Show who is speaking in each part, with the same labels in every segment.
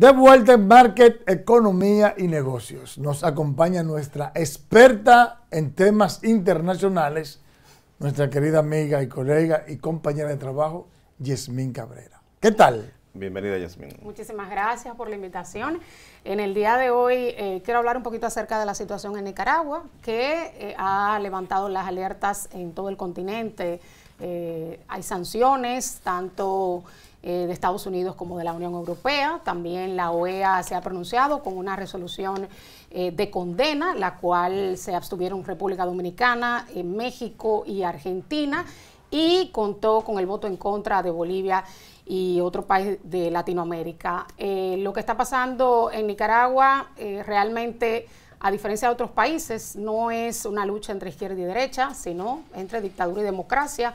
Speaker 1: De vuelta en Market, Economía y Negocios. Nos acompaña nuestra experta en temas internacionales, nuestra querida amiga y colega y compañera de trabajo, Yasmín Cabrera. ¿Qué tal? Bienvenida, Yasmín.
Speaker 2: Muchísimas gracias por la invitación. En el día de hoy eh, quiero hablar un poquito acerca de la situación en Nicaragua, que eh, ha levantado las alertas en todo el continente. Eh, hay sanciones, tanto eh, de Estados Unidos como de la Unión Europea. También la OEA se ha pronunciado con una resolución eh, de condena, la cual se abstuvieron República Dominicana, eh, México y Argentina, y contó con el voto en contra de Bolivia y otro país de Latinoamérica. lo que está pasando en Nicaragua realmente a diferencia de otros países, no es una lucha entre izquierda y derecha, sino entre dictadura y democracia.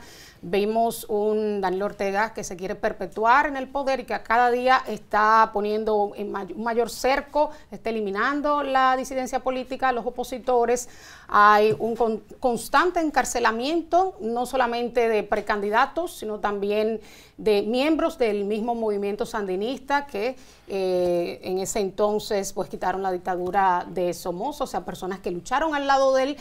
Speaker 2: Vimos un Daniel Ortega que se quiere perpetuar en el poder y que cada día está poniendo un mayor cerco, está eliminando la disidencia política, los opositores. Hay un constante encarcelamiento, no solamente de precandidatos, sino también de miembros del mismo movimiento sandinista que eh, en ese entonces pues quitaron la dictadura de Somoza, o sea, personas que lucharon al lado de él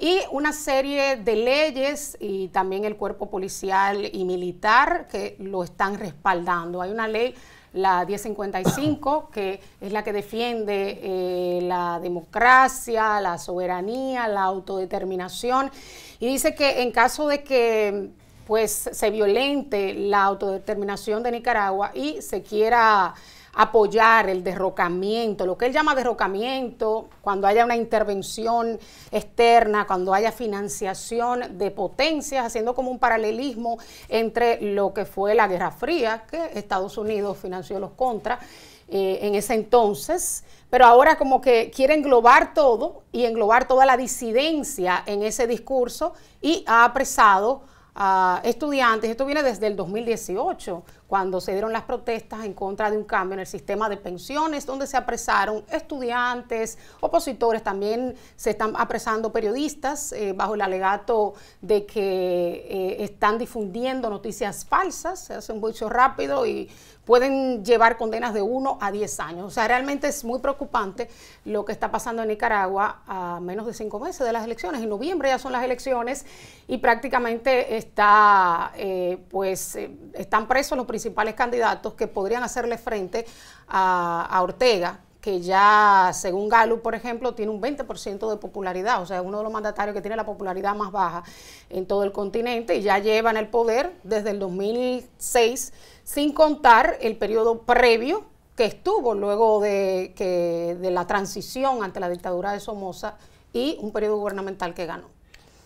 Speaker 2: y una serie de leyes y también el cuerpo policial y militar que lo están respaldando. Hay una ley la 1055, que es la que defiende eh, la democracia, la soberanía, la autodeterminación, y dice que en caso de que pues se violente la autodeterminación de Nicaragua y se quiera apoyar el derrocamiento, lo que él llama derrocamiento, cuando haya una intervención externa, cuando haya financiación de potencias, haciendo como un paralelismo entre lo que fue la Guerra Fría, que Estados Unidos financió los contras eh, en ese entonces, pero ahora como que quiere englobar todo y englobar toda la disidencia en ese discurso y ha apresado a estudiantes, esto viene desde el 2018, cuando se dieron las protestas en contra de un cambio en el sistema de pensiones, donde se apresaron estudiantes, opositores, también se están apresando periodistas eh, bajo el alegato de que eh, están difundiendo noticias falsas, se hace un juicio rápido y pueden llevar condenas de uno a diez años. O sea, realmente es muy preocupante lo que está pasando en Nicaragua a menos de cinco meses de las elecciones. En noviembre ya son las elecciones y prácticamente está, eh, pues, están presos los principales principales candidatos que podrían hacerle frente a, Ortega, que ya, según Galo, por ejemplo, tiene un 20% de popularidad, o sea, uno de los mandatarios que tiene la popularidad más baja en todo el continente y ya lleva en el poder desde el 2006, sin contar el periodo previo que estuvo luego de, que, de la transición ante la dictadura de Somoza y un periodo gubernamental que ganó.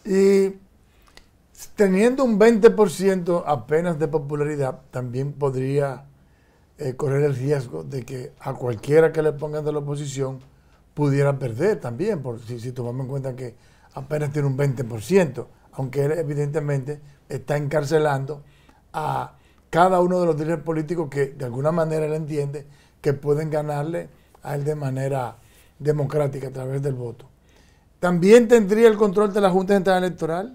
Speaker 2: Y
Speaker 1: teniendo un 20% apenas de popularidad, también podría eh, correr el riesgo de que a cualquiera que le pongan de la oposición pudiera perder también, si, si tomamos en cuenta que apenas tiene un 20%, aunque él evidentemente está encarcelando a cada uno de los líderes políticos que de alguna manera él entiende que pueden ganarle a él de manera democrática a través del voto. También tendría el control de la Junta Central Electoral.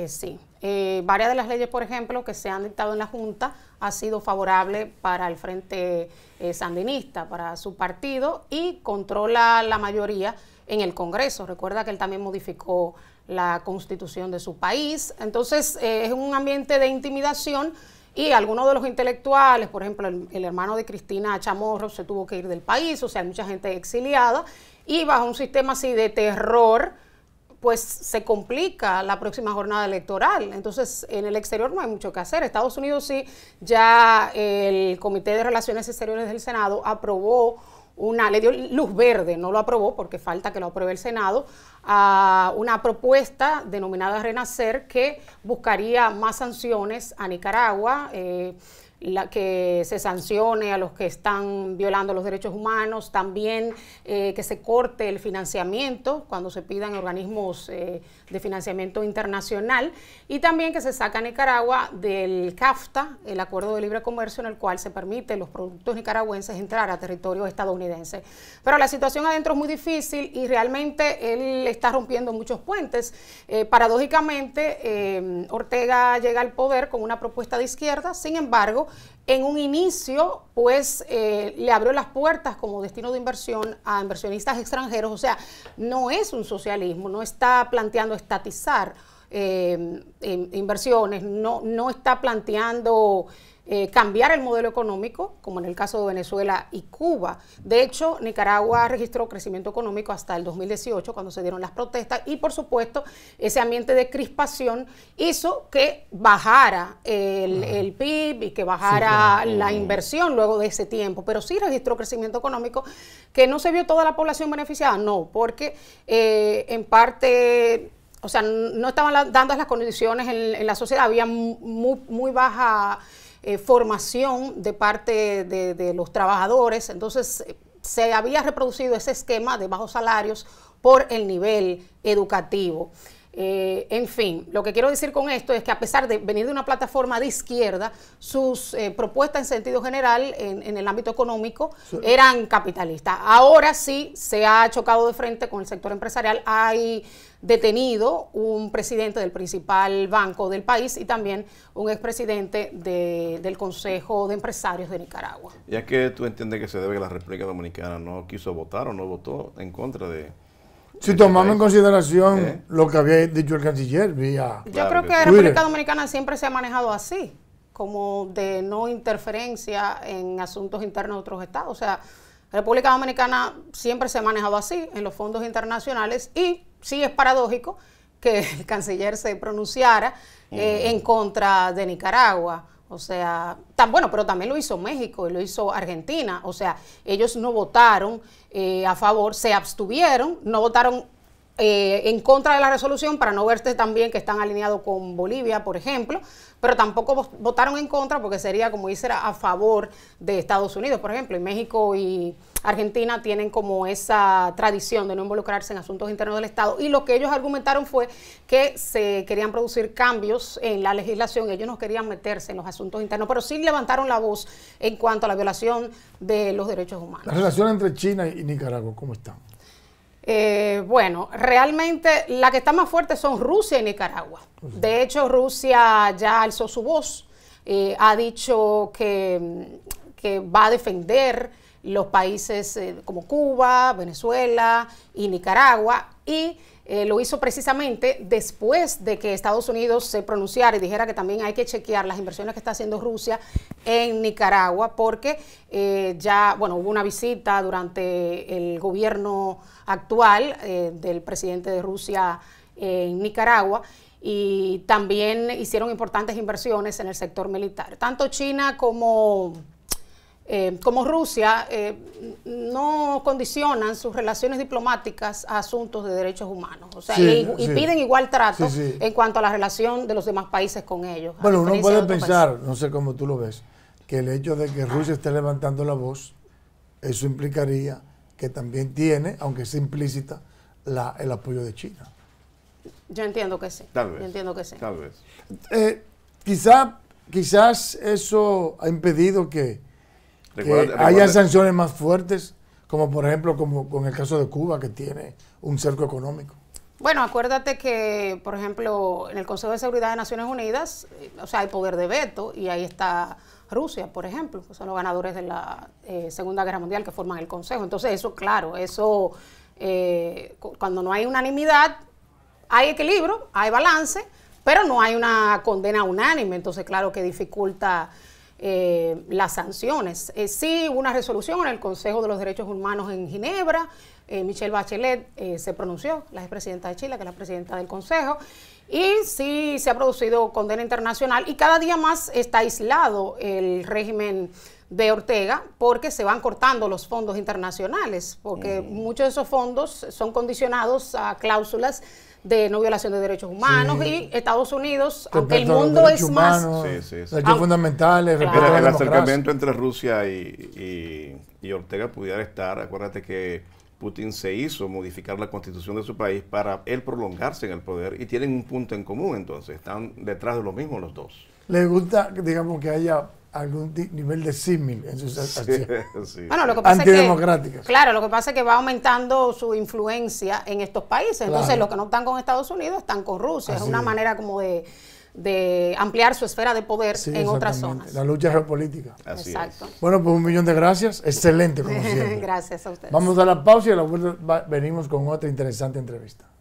Speaker 2: Eh, sí. Eh, varias de las leyes, por ejemplo, que se han dictado en la Junta ha sido favorable para el Frente eh, Sandinista, para su partido, y controla la mayoría en el Congreso. Recuerda que él también modificó la constitución de su país. Entonces, es un ambiente de intimidación. Y algunos de los intelectuales, por ejemplo, el, hermano de Cristina Chamorro se tuvo que ir del país, o sea, mucha gente exiliada, y bajo un sistema así de terror, pues se complica la próxima jornada electoral. Entonces, en el exterior no hay mucho que hacer. Estados Unidos sí, ya el Comité de Relaciones Exteriores del Senado aprobó una, le dio luz verde, no lo aprobó porque falta que lo apruebe el Senado, a una propuesta denominada Renacer que buscaría más sanciones a Nicaragua. Eh, la, que se sancione a los que están violando los derechos humanos, también eh, que se corte el financiamiento cuando se pidan organismos eh, de financiamiento internacional y también que se saca Nicaragua del CAFTA, el Acuerdo de Libre Comercio, en el cual se permite los productos nicaragüenses entrar a territorio estadounidense. Pero la situación adentro es muy difícil y realmente él está rompiendo muchos puentes. Eh, paradójicamente, Ortega llega al poder con una propuesta de izquierda, sin embargo, en un inicio, pues eh, le abrió las puertas como destino de inversión a inversionistas extranjeros, o sea, no es un socialismo, no está planteando estatizar eh, inversiones, no, no está planteando eh, cambiar el modelo económico, como en el caso de Venezuela y Cuba. De hecho, Nicaragua registró crecimiento económico hasta el 2018, cuando se dieron las protestas, y por supuesto, ese ambiente de crispación hizo que bajara el, PIB y que bajara la inversión luego de ese tiempo, pero sí registró crecimiento económico que no se vio toda la población beneficiada, no, porque eh, en parte o sea, no estaban dando las condiciones en, la sociedad, había muy baja eh, formación de parte de, de los trabajadores. Entonces, se había reproducido ese esquema de bajos salarios por el nivel educativo. Eh, en fin, lo que quiero decir con esto es que a pesar de venir de una plataforma de izquierda, sus eh, propuestas en sentido general en, el ámbito económico eran capitalistas. Ahora sí se ha chocado de frente con el sector empresarial. Hay detenido un presidente del principal banco del país y también un expresidente del Consejo de Empresarios de Nicaragua.
Speaker 1: ¿Y Ya que tú entiendes que se debe que la República Dominicana no quiso votar o no votó en contra de si tomamos en consideración eh. lo que había dicho el canciller vía Yo creo que República
Speaker 2: Dominicana siempre se ha manejado así, como de no interferencia en asuntos internos de otros estados. O sea, República Dominicana siempre se ha manejado así en los fondos internacionales y sí es paradójico que el canciller se pronunciara eh, mm. en contra de Nicaragua o sea, tan bueno, pero también lo hizo México y lo hizo Argentina. O sea, ellos no votaron eh, a favor, se abstuvieron, no votaron eh, en contra de la resolución para no verse también que están alineados con Bolivia, por ejemplo, pero tampoco votaron en contra porque sería, como dice, a favor de Estados Unidos, por ejemplo, y México y Argentina tienen como esa tradición de no involucrarse en asuntos internos del Estado y lo que ellos argumentaron fue que se querían producir cambios en la legislación, ellos no querían meterse en los asuntos internos, pero sí levantaron la voz en cuanto a la violación de los derechos humanos. La
Speaker 1: relación entre China y Nicaragua, ¿cómo
Speaker 2: está? Eh, bueno, realmente la que está más fuerte son Rusia y Nicaragua. De hecho, Rusia ya alzó su voz, eh, ha dicho que, va a defender los países eh, como Cuba, Venezuela y Nicaragua y eh, lo hizo precisamente después de que Estados Unidos se pronunciara y dijera que también hay que chequear las inversiones que está haciendo Rusia en Nicaragua, porque eh, ya, bueno, hubo una visita durante el gobierno actual eh, del presidente de Rusia en Nicaragua y también hicieron importantes inversiones en el sector militar. Tanto China como eh, como Rusia eh, no condicionan sus relaciones diplomáticas a asuntos de derechos humanos. O sea, y, piden igual trato en cuanto a la relación de los demás países con ellos. Bueno, uno puede pensar,
Speaker 1: no sé cómo tú lo ves, que el hecho de que Rusia esté levantando la voz, eso implicaría que también tiene, aunque sea implícita, el apoyo de China.
Speaker 2: Yo entiendo que sí. Tal vez. entiendo que sí. Tal vez.
Speaker 1: Eh, quizá, quizás eso ha impedido que que eh, haya sanciones más fuertes, como por ejemplo como con el caso de Cuba, que tiene un cerco económico.
Speaker 2: Bueno, acuérdate que, por ejemplo, en el Consejo de Seguridad de Naciones Unidas, eh, o sea, hay poder de veto y ahí está Rusia, por ejemplo, que son los ganadores de la eh, Segunda Guerra Mundial que forman el Consejo. Entonces, eso, claro, eso, cuando no hay unanimidad, hay equilibrio, hay balance, pero no hay una condena unánime. Entonces, claro que dificulta eh, las sanciones. Sí eh, sí, una resolución en el Consejo de los Derechos Humanos en Ginebra eh, Michelle Bachelet eh, se pronunció, la expresidenta de Chile, que es la presidenta del Consejo, y sí se ha producido condena internacional y cada día más está aislado el régimen de Ortega porque se van cortando los fondos internacionales, porque mm. muchos de esos fondos son condicionados a cláusulas de no violación de derechos humanos y Estados Unidos, aunque el mundo es más... Sí, sí,
Speaker 1: derechos fundamentales, El, acercamiento entre Rusia y Ortega pudiera estar, acuérdate que Putin se hizo modificar la constitución de su país para él prolongarse en el poder y tienen un punto en común entonces, están detrás de lo mismo los dos. Le gusta, digamos, que haya algún nivel de símil en sus acciones claro, lo
Speaker 2: que pasa es que va aumentando su influencia en estos países. Entonces, los que no están con Estados Unidos están con Rusia. es una manera como de de ampliar su esfera de poder en otras zonas.
Speaker 1: La lucha geopolítica. Bueno, pues un millón de gracias. Excelente, como siempre. gracias a ustedes. Vamos a la pausa y a la vuelta venimos con otra interesante entrevista.